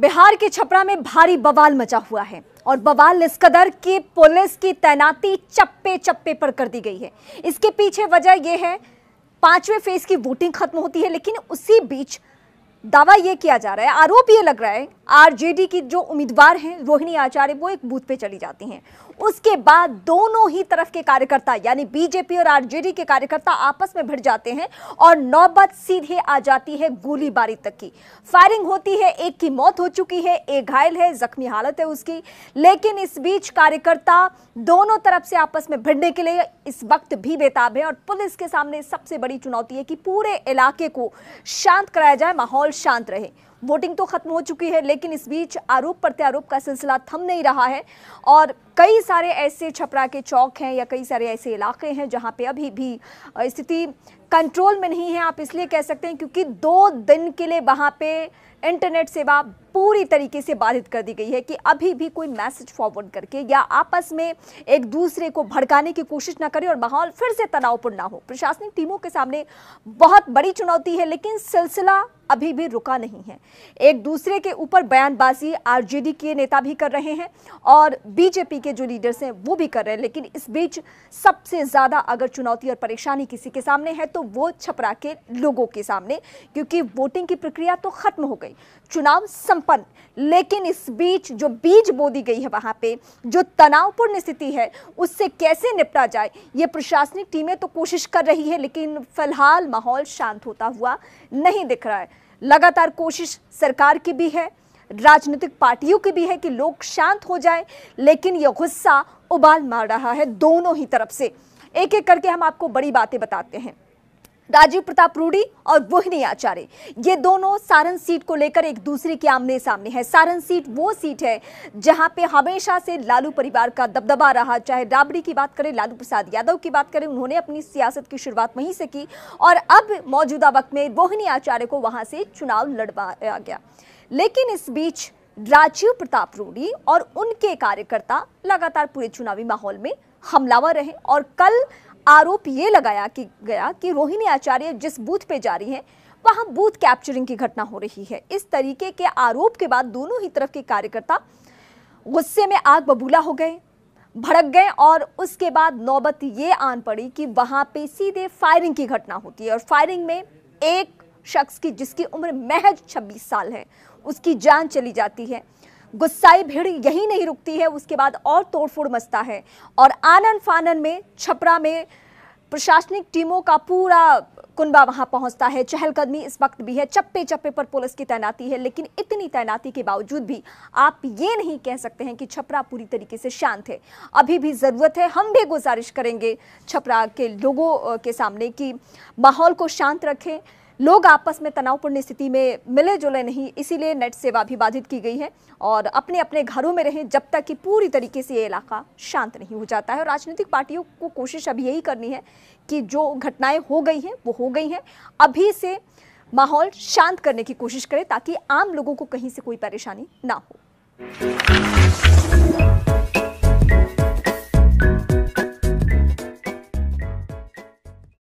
बिहार के छपरा में भारी बवाल मचा हुआ है और बवाल इस कदर कि पुलिस की तैनाती चप्पे चप्पे पर कर दी गई है इसके पीछे वजह यह है पांचवें फेज की वोटिंग खत्म होती है लेकिन उसी बीच दावा यह किया जा रहा है आरोप ये लग रहा है आरजेडी की जो उम्मीदवार हैं रोहिणी आचार्य वो एक बूथ पे चली जाती हैं उसके बाद दोनों ही तरफ के कार्यकर्ता यानी बीजेपी और आरजेडी के कार्यकर्ता आपस में भिड़ जाते हैं और नौबत सीधे आ जाती है गोलीबारी तक की फायरिंग होती है एक की मौत हो चुकी है एक घायल है जख्मी हालत है उसकी लेकिन इस बीच कार्यकर्ता दोनों तरफ से आपस में भिड़ने के लिए इस वक्त भी बेताब है और पुलिस के सामने सबसे बड़ी चुनौती है कि पूरे इलाके को शांत कराया जाए माहौल शांत रहे वोटिंग तो खत्म हो चुकी है लेकिन इस बीच आरोप प्रत्यारोप का सिलसिला थम नहीं रहा है और कई सारे ऐसे छपरा के चौक हैं या कई सारे ऐसे इलाके हैं जहाँ पे अभी भी स्थिति कंट्रोल में नहीं है आप इसलिए कह सकते हैं क्योंकि दो दिन के लिए वहाँ पे इंटरनेट सेवा पूरी तरीके से बाधित कर दी गई है कि अभी भी कोई मैसेज फॉरवर्ड करके या आपस में एक दूसरे को भड़काने की कोशिश ना करें और माहौल फिर से तनावपूर्ण ना हो प्रशासनिक टीमों के सामने बहुत बड़ी चुनौती है लेकिन सिलसिला अभी भी रुका नहीं है एक दूसरे के ऊपर बयानबाजी आरजेडी के नेता भी कर रहे हैं और बीजेपी के जो लीडर्स हैं वो भी कर रहे हैं लेकिन इस बीच सबसे ज़्यादा अगर चुनौती और परेशानी किसी के सामने है तो तो वो छपरा के लोगों के सामने क्योंकि वोटिंग की प्रक्रिया तो खत्म हो गई चुनाव संपन्न लेकिन इस बीच जो बीज बो दी गई है वहाँ पे जो तनावपूर्ण स्थिति है उससे कैसे निपटा जाए ये प्रशासनिक टीमें तो कोशिश कर रही है लेकिन फिलहाल माहौल शांत होता हुआ नहीं दिख रहा है लगातार कोशिश सरकार की भी है राजनीतिक पार्टियों की भी है कि लोग शांत हो जाए लेकिन यह गुस्सा उबाल मार रहा है दोनों ही तरफ से एक एक करके हम आपको बड़ी बातें बताते हैं राजीव प्रताप रूडी और वोहिनी आचार्य ये दोनों सारण सीट को लेकर एक दूसरे के आमने सामने है सारण सीट वो सीट है जहां पे हमेशा से लालू परिवार का दबदबा रहा चाहे राबड़ी की बात करें लालू प्रसाद यादव की बात करें उन्होंने अपनी सियासत की शुरुआत वहीं से की और अब मौजूदा वक्त में वोहिनी आचार्य को वहाँ से चुनाव लड़वाया गया लेकिन इस बीच राजीव प्रताप रूडी और उनके कार्यकर्ता लगातार पूरे चुनावी माहौल में हमलावर रहे और कल आरोप ये लगाया कि गया कि रोहिणी आचार्य जिस बूथ पे जा रही हैं वहां बूथ कैप्चरिंग की घटना हो रही है इस तरीके के आरोप के बाद दोनों ही तरफ के कार्यकर्ता गुस्से में आग बबूला हो गए भड़क गए और उसके बाद नौबत ये आन पड़ी कि वहाँ पे सीधे फायरिंग की घटना होती है और फायरिंग में एक शख्स की जिसकी उम्र महज 26 साल है उसकी जान चली जाती है गुस्साई भीड़ यही नहीं रुकती है उसके बाद और तोड़फोड़ मचता है और आनन फानन में छपरा में प्रशासनिक टीमों का पूरा कुनबा वहां पहुंचता है चहलकदमी इस वक्त भी है चप्पे चप्पे पर पुलिस की तैनाती है लेकिन इतनी तैनाती के बावजूद भी आप ये नहीं कह सकते हैं कि छपरा पूरी तरीके से शांत है अभी भी ज़रूरत है हम भी गुजारिश करेंगे छपरा के लोगों के सामने कि माहौल को शांत रखें लोग आपस में तनावपूर्ण स्थिति में मिले जुले नहीं इसीलिए नेट सेवा भी बाधित की गई है और अपने अपने घरों में रहें जब तक कि पूरी तरीके से ये इलाका शांत नहीं हो जाता है और राजनीतिक पार्टियों को कोशिश अब यही करनी है कि जो घटनाएं हो गई हैं वो हो गई हैं अभी से माहौल शांत करने की कोशिश करें ताकि आम लोगों को कहीं से कोई परेशानी ना हो